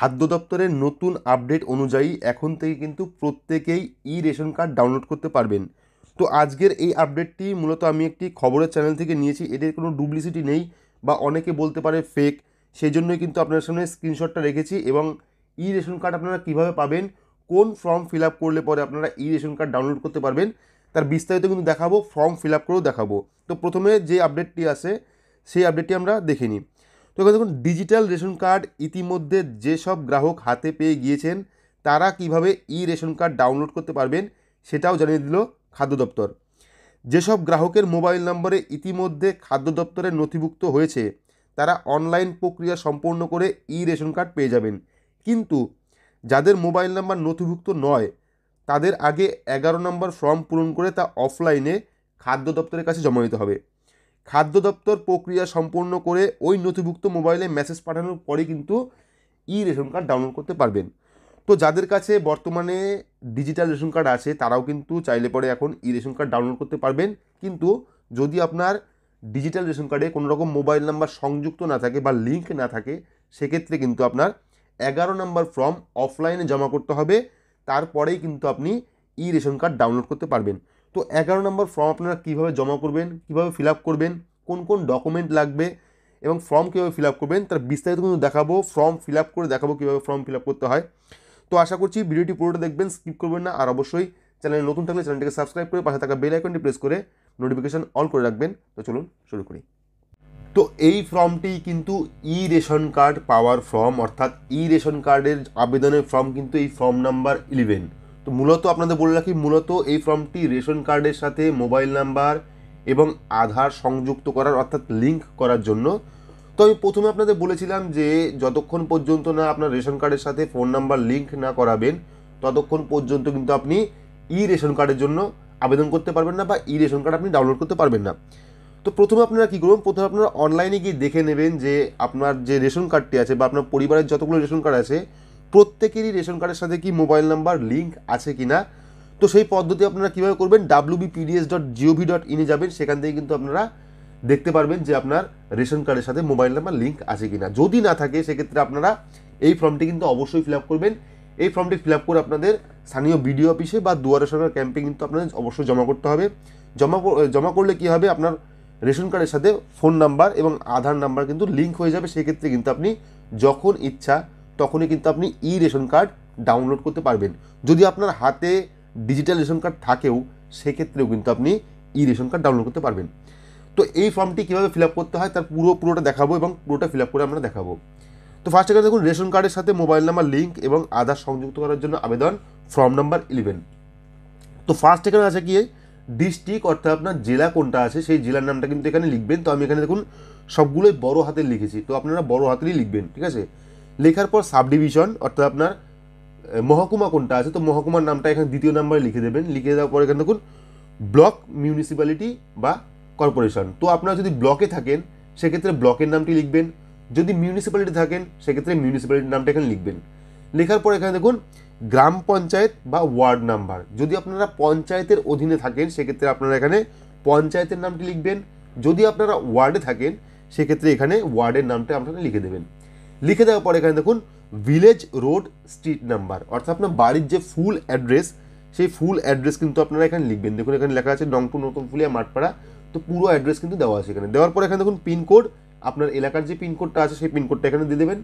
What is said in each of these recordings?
খাদ্য দপ্তরের নতুন আপডেট অনুযায়ী এখন থেকে কিন্তু প্রত্যেকেই ই রেশন কার্ড ডাউনলোড করতে পারবেন তো আজকের এই আপডেটটি মূলত আমি একটি খবরের চ্যানেল থেকে নিয়েছি এদের কোনো ডুপ্লিসিটি নেই বা অনেকে বলতে পারে ফেক সেই জন্যই কিন্তু আপনার সামনে স্ক্রিনশটটা রেখেছি এবং ই রেশন কার্ড আপনারা কীভাবে পাবেন কোন ফর্ম ফিল আপ করলে পরে আপনারা ই রেশন কার্ড ডাউনলোড করতে পারবেন তার বিস্তারিত কিন্তু দেখাবো ফর্ম ফিল আপ করেও দেখাবো তো প্রথমে যে আপডেটটি আছে সেই আপডেটটি আমরা দেখে নিই দেখুন দেখুন ডিজিটাল রেশন কার্ড ইতিমধ্যে যেসব গ্রাহক হাতে পেয়ে গিয়েছেন তারা কিভাবে ই রেশন কার্ড ডাউনলোড করতে পারবেন সেটাও জানিয়ে দিল খাদ্য দপ্তর যেসব গ্রাহকের মোবাইল নম্বরে ইতিমধ্যে খাদ্য দপ্তরে নথিভুক্ত হয়েছে তারা অনলাইন প্রক্রিয়া সম্পন্ন করে ই রেশন কার্ড পেয়ে যাবেন কিন্তু যাদের মোবাইল নাম্বার নথিভুক্ত নয় তাদের আগে এগারো নম্বর ফর্ম পূরণ করে তা অফলাইনে খাদ্য দপ্তরের কাছে জমা দিতে হবে খাদ্য দপ্তর প্রক্রিয়া সম্পন্ন করে ওই নথিভুক্ত মোবাইলে মেসেজ পাঠানোর পরে কিন্তু ই রেশন কার্ড ডাউনলোড করতে পারবেন তো যাদের কাছে বর্তমানে ডিজিটাল রেশন কার্ড আছে তারাও কিন্তু চাইলে পরে এখন ই রেশন কার্ড ডাউনলোড করতে পারবেন কিন্তু যদি আপনার ডিজিটাল রেশন কার্ডে কোনো রকম মোবাইল নাম্বার সংযুক্ত না থাকে বা লিঙ্ক না থাকে সেক্ষেত্রে কিন্তু আপনার এগারো নাম্বার ফর্ম অফলাইনে জমা করতে হবে তারপরেই কিন্তু আপনি ই রেশন কার্ড ডাউনলোড করতে পারবেন তো এগারো নম্বর ফর্ম আপনারা কীভাবে জমা করবেন কীভাবে ফিল করবেন কোন কোন ডকুমেন্ট লাগবে এবং ফর্ম কীভাবে ফিল করবেন তার বিস্তারিত কিন্তু দেখাবো ফর্ম ফিল করে দেখাবো কীভাবে ফর্ম ফিল করতে হয় তো আশা করছি ভিডিওটি পুরোটা দেখবেন স্কিপ করবেন না আর অবশ্যই চ্যানেলে নতুন থাকলে চ্যানেলটিকে সাবস্ক্রাইব করে পাশে থাকা বেল আইকনটি প্রেস করে নোটিফিকেশান অল করে রাখবেন তো চলুন শুরু করি তো এই ফর্মটি কিন্তু ই রেশন কার্ড পাওয়ার ফর্ম অর্থাৎ ই রেশন কার্ডের আবেদনের ফর্ম কিন্তু এই ফর্ম নাম্বার ইলেভেন তো মূলত আপনাদের বলে রাখি মূলত এই ফর্মটি রেশন কার্ডের সাথে মোবাইল নাম্বার এবং আধার সংযুক্ত করার অর্থাৎ লিঙ্ক করার জন্য তো আমি প্রথমে আপনাদের বলেছিলাম যে যতক্ষণ পর্যন্ত না আপনার রেশন কার্ডের সাথে ফোন নাম্বার লিঙ্ক না করাবেন ততক্ষণ পর্যন্ত কিন্তু আপনি ই রেশন কার্ডের জন্য আবেদন করতে পারবেন না বা ই রেশন কার্ড আপনি ডাউনলোড করতে পারবেন না তো প্রথমে আপনারা কী করবেন প্রথমে আপনারা অনলাইনে গিয়ে দেখে নেবেন যে আপনার যে রেশন কার্ডটি আছে বা আপনার পরিবারের যতগুলো রেশন কার্ড আছে প্রত্যেকেরই রেশন কার্ডের সাথে কি মোবাইল নাম্বার লিঙ্ক আছে কি না তো সেই পদ্ধতি আপনারা কীভাবে করবেন ডাব্লুবিপিডিএস ডট জিওভি ডট ইনে যাবেন সেখান থেকে কিন্তু আপনারা দেখতে পারবেন যে আপনার রেশন কার্ডের সাথে মোবাইল নাম্বার লিঙ্ক আছে কি না যদি না থাকে সেক্ষেত্রে আপনারা এই ফর্মটি কিন্তু অবশ্যই ফিল আপ করবেন এই ফর্মটি ফিল আপ করে আপনাদের স্থানীয় বিডিও অফিসে বা দুয়ারে সরকার ক্যাম্পে কিন্তু আপনাদের অবশ্যই জমা করতে হবে জমা জমা করলে কি হবে আপনার রেশন কার্ডের সাথে ফোন নাম্বার এবং আধার নাম্বার কিন্তু লিঙ্ক হয়ে যাবে সেক্ষেত্রে কিন্তু আপনি যখন ইচ্ছা তখনই কিন্তু আপনি ই রেশন কার্ড ডাউনলোড করতে পারবেন যদি আপনার হাতে ডিজিটাল রেশন কার্ড থাকেও সেক্ষেত্রেও কিন্তু আপনি ই রেশন কার্ড ডাউনলোড করতে পারবেন তো এই ফর্মটি কীভাবে ফিল আপ করতে হয় তার পুরো পুরোটা দেখাবো এবং পুরোটা ফিল আপ করে আমরা দেখাবো তো ফার্স্ট এখানে দেখুন রেশন কার্ডের সাথে মোবাইল নাম্বার লিঙ্ক এবং আধার সংযুক্ত করার জন্য আবেদন ফর্ম নাম্বার ইলেভেন তো ফার্স্ট এখানে আছে কি ডিস্ট্রিক্ট অর্থাৎ আপনার জেলা কোনটা আছে সেই জেলার নামটা কিন্তু এখানে লিখবেন তো আমি এখানে দেখুন সবগুলোই বড় হাতের লিখেছি তো আপনারা বড় হাতেরই লিখবেন ঠিক আছে লেখার পর সাব ডিভিশন অর্থাৎ আপনার মহকুমা কোনটা আছে তো মহকুমার নামটা এখানে দ্বিতীয় নাম্বারে লিখে দেবেন লিখে দেওয়ার পরে এখানে দেখুন ব্লক মিউনিসিপ্যালিটি বা কর্পোরেশন তো আপনারা যদি ব্লকে থাকেন সেক্ষেত্রে ব্লকের নামটি লিখবেন যদি মিউনিসিপ্যালিটি থাকেন সেক্ষেত্রে মিউনিসিপ্যালিটির নামটা এখানে লিখবেন লেখার পর এখানে দেখুন গ্রাম পঞ্চায়েত বা ওয়ার্ড নাম্বার যদি আপনারা পঞ্চায়েতের অধীনে থাকেন সেক্ষেত্রে আপনারা এখানে পঞ্চায়েতের নামটি লিখবেন যদি আপনারা ওয়ার্ডে থাকেন সেক্ষেত্রে এখানে ওয়ার্ডের নামটা আপনারা লিখে দেবেন লিখে দেওয়ার পর এখানে দেখুন ভিলেজ রোড স্ট্রিট নাম্বার অর্থাৎ আপনার বাড়ির যে ফুল অ্যাড্রেস সেই ফুল অ্যাড্রেস কিন্তু আপনারা এখানে লিখবেন দেখুন এখানে লেখা আছে নংপুর নতুন ফুলিয়া মাঠপাড়া তো পুরো অ্যাড্রেস কিন্তু দেওয়া আছে এখানে দেওয়ার পর এখানে দেখুন পিনকোড আপনার এলাকার যে পিনকোডটা আছে সেই পিনকোডটা এখানে দিয়ে দেবেন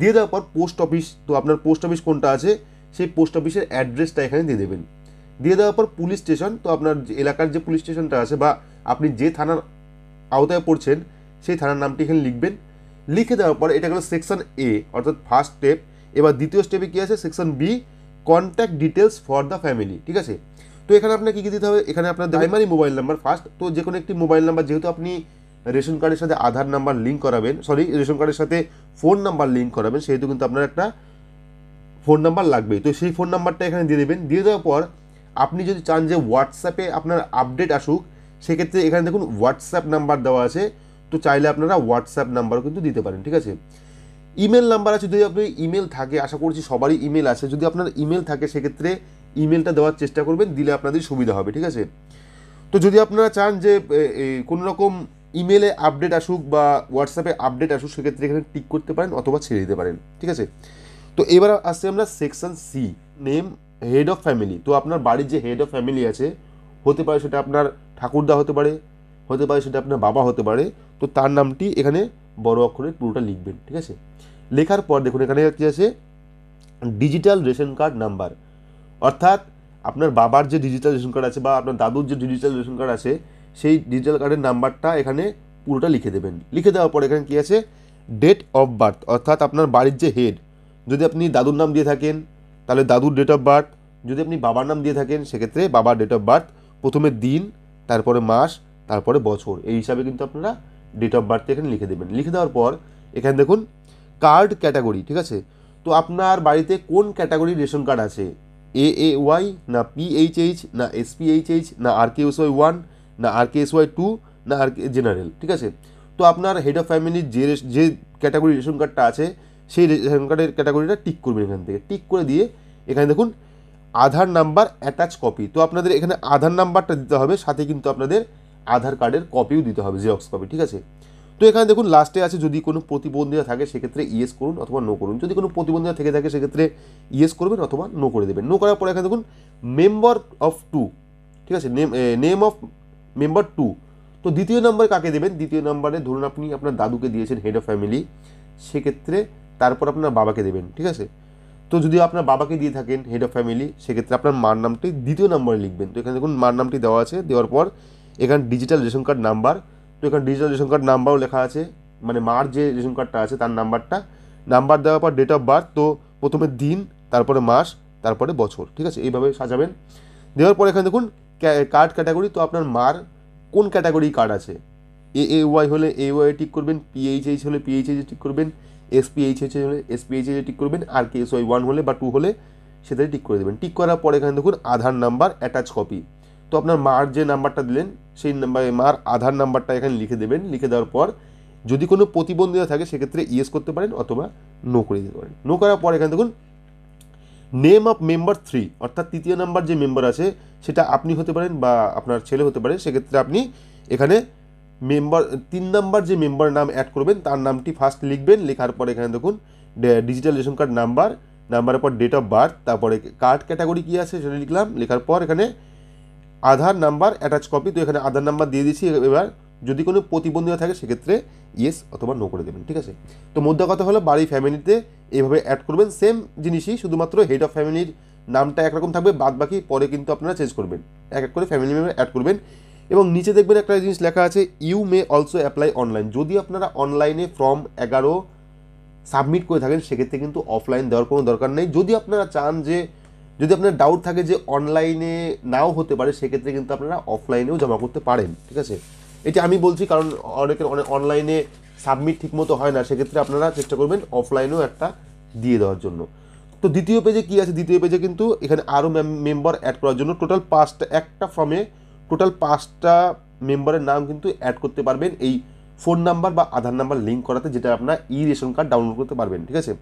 দিয়ে দেওয়ার পর পোস্ট অফিস তো আপনার পোস্ট অফিস কোনটা আছে সেই পোস্ট অফিসের অ্যাড্রেসটা এখানে দিয়ে দেবেন দিয়ে দেওয়ার পর পুলিশ স্টেশন তো আপনার এলাকার যে পুলিশ স্টেশনটা আছে বা আপনি যে থানার আওতায় পড়ছেন সেই থানার নামটি এখানে লিখবেন লিখে দেওয়ার পরে এটা গেল সেকশন এ অর্থাৎ ফার্স্ট স্টেপ এবার দ্বিতীয় স্টেপে কী আছে section B contact details for the family ঠিক আছে তো এখানে আপনাকে কী কী দিতে হবে এখানে আপনার প্রাইমারি মোবাইল নাম্বার ফার্স্ট তো যে কোনো একটি মোবাইল নাম্বার যেহেতু আপনি রেশন কার্ডের সাথে আধার নাম্বার লিঙ্ক করাবেন সরি রেশন কার্ডের সাথে ফোন নাম্বার লিঙ্ক করাবেন সেহেতু কিন্তু আপনার একটা ফোন নাম্বার লাগবে তো সেই ফোন নাম্বারটা এখানে দিয়ে দেবেন দিয়ে দেওয়ার পর আপনি যদি চান যে হোয়াটসঅ্যাপে আপনার আপডেট আসুক সেক্ষেত্রে এখানে দেখুন হোয়াটসঅ্যাপ নাম্বার দেওয়া আছে তো চাইলে আপনারা হোয়াটসঅ্যাপ নাম্বারও কিন্তু দিতে পারেন ঠিক আছে ইমেল নাম্বার আছে যদি আপনি ইমেল থাকে আশা করছি সবারই ইমেল আছে যদি আপনার ইমেল থাকে সেক্ষেত্রে ইমেলটা দেওয়ার চেষ্টা করবেন দিলে আপনাদের সুবিধা হবে ঠিক আছে তো যদি আপনারা চান যে কোনো রকম ইমেলে আপডেট আসুক বা হোয়াটসঅ্যাপে আপডেট আসুক সেক্ষেত্রে এখানে টিক করতে পারেন অথবা ছেড়ে দিতে পারেন ঠিক আছে তো এবার আসছে আমরা section C name head of family তো আপনার বাড়ির যে হেড অফ ফ্যামিলি আছে হতে পারে সেটা আপনার ঠাকুরদা হতে পারে হতে পারে সেটা আপনার বাবা হতে পারে তো তার নামটি এখানে বড় অক্ষরে পুরোটা লিখবেন ঠিক আছে লেখার পর দেখুন এখানে কী আছে ডিজিটাল রেশন কার্ড নাম্বার অর্থাৎ আপনার বাবার যে ডিজিটাল রেশন কার্ড আছে বা আপনার দাদুর যে ডিজিটাল রেশন কার্ড আছে সেই ডিজিটাল কার্ডের নাম্বারটা এখানে পুরোটা লিখে দেবেন লিখে দেওয়ার পর এখানে কী আছে ডেট অফ বার্থ অর্থাৎ আপনার বাড়ির যে হেড যদি আপনি দাদুর নাম দিয়ে থাকেন তাহলে দাদুর ডেট অফ বার্থ যদি আপনি বাবার নাম দিয়ে থাকেন সেক্ষেত্রে বাবার ডেট অফ বার্থ প্রথমে দিন তারপরে মাস তারপরে বছর এই হিসাবে কিন্তু আপনারা ডেট অফ বার্থ এখানে লিখে দেবেন লিখে দেওয়ার পর এখানে দেখুন কার্ড ক্যাটাগরি ঠিক আছে তো আপনার বাড়িতে কোন ক্যাটাগরির রেশন কার্ড আছে এ এ ওয়াই না এইচ না এইচ না R K S Y one না R K S Y two না আর কে জেনারেল ঠিক আছে তো আপনার হেড অফ ফ্যামিলির যে যে ক্যাটাগরি রেশন কার্ডটা আছে সেই রেশন কার্ডের ক্যাটাগরিটা টিক করবেন এখান থেকে টিক করে দিয়ে এখানে দেখুন আধার নাম্বার অ্যাটাচ কপি তো আপনাদের এখানে আধার নাম্বারটা দিতে হবে সাথে কিন্তু আপনাদের আধার কার্ডের কপিও দিতে হবে জেরক্স কপি ঠিক আছে তো এখানে দেখুন লাস্টে আছে যদি কোনো প্রতিবন্ধীরা থাকে সেক্ষেত্রে ইয়েস করুন অথবা নো করুন যদি কোনো প্রতিবন্ধীরা থেকে থাকে সেক্ষেত্রে ইয়েস করবেন অথবা নো করে দেবেন নো করার পরে এখানে দেখুন মেম্বার অফ টু ঠিক আছে name name of member two তো দ্বিতীয় নাম্বার কাকে দেবেন দ্বিতীয় নাম্বারে ধরুন আপনি আপনার দাদুকে দিয়েছেন হেড অফ ফ্যামিলি সেক্ষেত্রে তারপর আপনার বাবাকে দেবেন ঠিক আছে তো যদি আপনার বাবাকে দিয়ে থাকেন হেড অফ ফ্যামিলি সেক্ষেত্রে আপনার মার নামটি দ্বিতীয় নম্বরে লিখবেন তো এখানে দেখুন মার নামটি দেওয়া আছে দেওয়ার পর এখানে ডিজিটাল রেশন কার্ড নাম্বার তো এখানে ডিজিটাল রেশন কার্ড নাম্বারও লেখা আছে মানে মার যে রেশন কার্ডটা আছে তার নাম্বারটা নাম্বার দেওয়ার পর ডেট অফ বার্থ তো প্রথমে দিন তারপরে মাস তারপরে বছর ঠিক আছে এইভাবে সাজাবেন দেওয়ার পর এখানে দেখুন কার্ড ক্যাটাগরি তো আপনার মার কোন ক্যাটাগরি কার্ড আছে এ এ ওয়াই হলে এ ওয়াই ঠিক করবেন পিএইচএইচ হলে পিএইচএইচ ঠিক করবেন এসপিএইচএইচ হলে এসপিএইচএইচ ঠিক করবেন R K S Y one হলে বা টু হলে সেটাই ঠিক করে দেবেন ঠিক করার পর এখানে দেখুন আধার নাম্বার অ্যাটাচ কপি তো আপনার মার যে নাম্বারটা দিলেন সেই নাম্বার মার আধার নাম্বারটা এখানে লিখে দেবেন লিখে দেওয়ার পর যদি কোনো প্রতিবন্ধীরা থাকে সেক্ষেত্রে ইয়েস করতে পারেন অথবা নো করে দিতে পারেন নো করার পর এখানে দেখুন নেম অফ মেম্বার থ্রি অর্থাৎ তৃতীয় নাম্বার যে মেম্বার আছে সেটা আপনি হতে পারেন বা আপনার ছেলে হতে পারে সেক্ষেত্রে আপনি এখানে মেম্বার তিন নাম্বার যে মেম্বার নাম অ্যাড করবেন তার নামটি ফার্স্ট লিখবেন লেখার পর এখানে দেখুন ডিজিটাল রেশন কার্ড নাম্বার নাম্বারের পর ডেট অফ বার্থ তারপরে কার্ড ক্যাটাগরি কী আছে সেটা লিখলাম লেখার পর এখানে আধার নাম্বার অ্যাটাচ কপি তো এখানে আধার নাম্বার দিয়ে দিচ্ছি এবার যদি কোনো প্রতিবন্ধীরা থাকে সেক্ষেত্রে ইয়েস অথবা নো করে দেবেন ঠিক আছে তো মোদ্দা কথা হলো বাড়ি ফ্যামিলিতে এইভাবে অ্যাড করবেন সেম জিনিসই শুধুমাত্র হেড অফ ফ্যামিলির নামটা একরকম থাকবে বাদ বাকি পরে কিন্তু আপনারা চেঞ্জ করবেন এক এক করে ফ্যামিলি মেম্বার অ্যাড করবেন এবং নিচে দেখবেন একটা জিনিস লেখা আছে you may also apply online যদি আপনারা অনলাইনে ফর্ম এগারো সাবমিট করে থাকেন সেক্ষেত্রে কিন্তু অফলাইন দেওয়ার কোনো দরকার নেই যদি আপনারা চান যে যদি আপনার ডাউট থাকে যে অনলাইনে নাও হতে পারে সেক্ষেত্রে কিন্তু আপনারা অফলাইনেও জমা করতে পারেন ঠিক আছে এটি আমি বলছি কারণ অনেকের অনেক অনলাইনে সাবমিট ঠিকমতো হয় না সেক্ষেত্রে আপনারা চেষ্টা করবেন অফলাইনেও একটা দিয়ে দেওয়ার জন্য তো দ্বিতীয় পেজে কী আছে দ্বিতীয় পেজে কিন্তু এখানে আরও মেম্বার অ্যাড করার জন্য টোটাল পাঁচটা একটা ফর্মে টোটাল পাঁচটা মেম্বারের নাম কিন্তু অ্যাড করতে পারবেন এই ফোন নাম্বার বা আধার নাম্বার লিঙ্ক করাতে যেটা আপনার ই রেশন কার্ড ডাউনলোড করতে পারবেন ঠিক আছে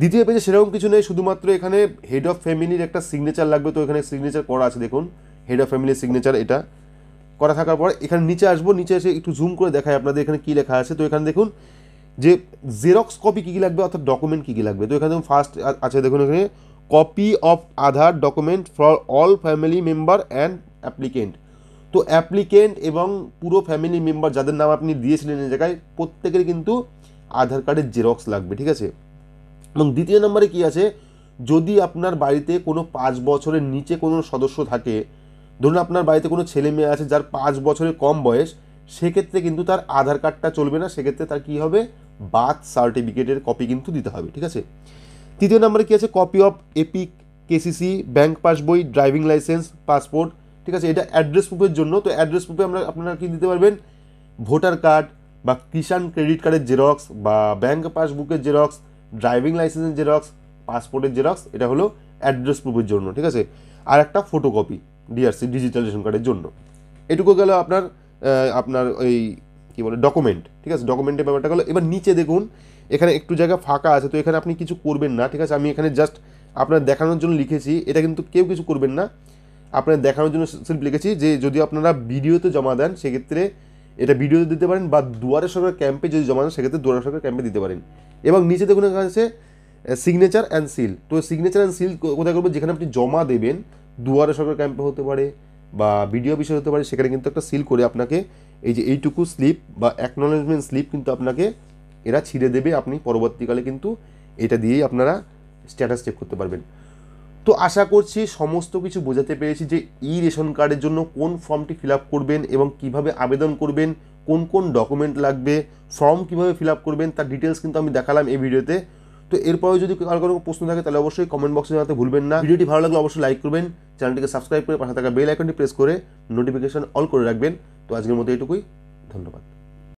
দ্বিতীয় পেজে সেরকম কিছু নেই শুধুমাত্র এখানে হেড অফ ফ্যামিলির একটা সিগনেচার লাগবে তো এখানে সিগনেচার করা আছে দেখুন হেড অফ ফ্যামিলির সিগনেচার এটা করা থাকার পর এখানে নিচে আসবো নিচে এসে একটু জুম করে দেখায় আপনাদের এখানে কী লেখা আছে তো এখানে দেখুন যে জেরক্স কপি কী কী লাগবে অর্থাৎ ডকুমেন্ট কী কী লাগবে তো এখানে দেখুন ফার্স্ট আছে দেখুন এখানে copy of Aadhaar document for all family member and applicant তো অ্যাপ্লিকেন্ট এবং পুরো ফ্যামিলি মেম্বার যাদের নাম আপনি দিয়েছিলেন এই জায়গায় প্রত্যেকের কিন্তু আধার কার্ডের জেরক্স লাগবে ঠিক আছে এবং দ্বিতীয় নম্বরে কি আছে যদি আপনার বাড়িতে কোনো পাঁচ বছরের নিচে কোনো সদস্য থাকে ধরুন আপনার বাড়িতে কোনো ছেলে মেয়ে আছে যার পাঁচ বছরের কম বয়স সেক্ষেত্রে কিন্তু তার আধার কার্ডটা চলবে না সেক্ষেত্রে তার কী হবে বার্থ সার্টিফিকেটের কপি কিন্তু দিতে হবে ঠিক আছে তৃতীয় নম্বরে কী আছে copy of EPIC KCC bank passbook driving licence passport ঠিক আছে এটা অ্যাড্রেস প্রুফের জন্য তো অ্যাড্রেস প্রুফে আমরা আপনারা কি দিতে পারবেন ভোটার কার্ড বা কিষাণ ক্রেডিট কার্ডের জেরক্স বা ব্যাংক পাসবুকের জেরক্স ড্রাইভিং লাইসেন্সের জেরক্স পাসপোর্টের জেরক্স এটা হলো অ্যাড্রেস প্রুফের জন্য ঠিক আছে আর একটা ফটোকপি ডিআরসি ডিজিটালাইজেশন কার্ডের জন্য এটুকু গেল আপনার আপনার এই কী বলে ডকুমেন্ট ঠিক আছে ডকুমেন্টের ব্যাপারটা গেলো এবার নিচে দেখুন এখানে একটু জায়গা ফাঁকা আছে তো এখানে আপনি কিছু করবেন না ঠিক আছে আমি এখানে জাস্ট আপনার দেখানোর জন্য লিখেছি এটা কিন্তু কেউ কিছু করবেন না আপনার দেখানোর জন্য সিল্প লিখেছি যে যদি আপনারা ভিডিওতে জমা দেন সেক্ষেত্রে এটা ভিডিওতে দিতে পারেন বা দুয়ারে সরকার ক্যাম্পে যদি জমা দেন সেক্ষেত্রে দুয়ারে সরকার ক্যাম্পে দিতে পারেন এবং নিচে দেখুন এখানে আছে সিগনেচার অ্যান্ড সিল তো সিগনেচার অ্যান্ড সিল কোথায় করবেন যেখানে আপনি জমা দেবেন দুয়ারে সরকার ক্যাম্পে হতে পারে বা ভিডিও বিষয় হতে পারে সেখানে কিন্তু একটা সিল করে আপনাকে এই যে এইটুকু স্লিপ বা অ্যাকনোলেজমেন্ট স্লিপ কিন্তু আপনাকে এরা ছিঁড়ে দেবে আপনি পরবর্তীকালে কিন্তু এটা দিয়েই আপনারা স্ট্যাটাস চেক করতে পারবেন তো আশা করছি সমস্ত কিছু বোঝাতে পেরেছি যে ই রেশন কার্ডের জন্য কোন ফর্মটি ফিল করবেন এবং কিভাবে আবেদন করবেন কোন কোন ডকুমেন্ট লাগবে ফর্ম কিভাবে ফিল করবেন তার ডিটেলস কিন্তু আমি দেখালাম এই ভিডিওতে তো এরপরে যদি কারো কোনো প্রশ্ন থাকে তাহলে অবশ্যই কমেন্ট বক্সে জানাতে ভুলবেন না ভিডিওটি ভালো লাগলে অবশ্যই লাইক করবেন চ্যানেলটিকে সাবস্ক্রাইব করে পাশে থাকা বেল আইকনটি প্রেস করে নোটিফিকেশন অল করে রাখবেন তো আজকের মতো এটুকুই ধন্যবাদ